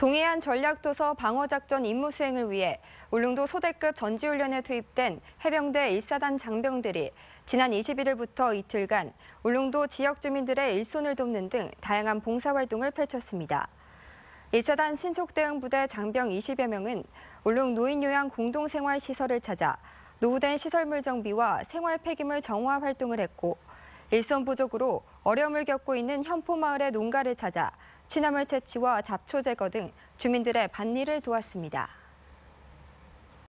동해안 전략도서 방어작전 임무 수행을 위해 울릉도 소대급 전지훈련에 투입된 해병대 1사단 장병들이 지난 21일부터 이틀간 울릉도 지역 주민들의 일손을 돕는 등 다양한 봉사활동을 펼쳤습니다. 1사단 신속대응부대 장병 20여 명은 울릉 노인요양 공동생활시설을 찾아 노후된 시설물 정비와 생활 폐기물 정화 활동을 했고 일손 부족으로 어려움을 겪고 있는 현포마을의 농가를 찾아 취나물 채취와 잡초 제거 등 주민들의 밭일을 도왔습니다.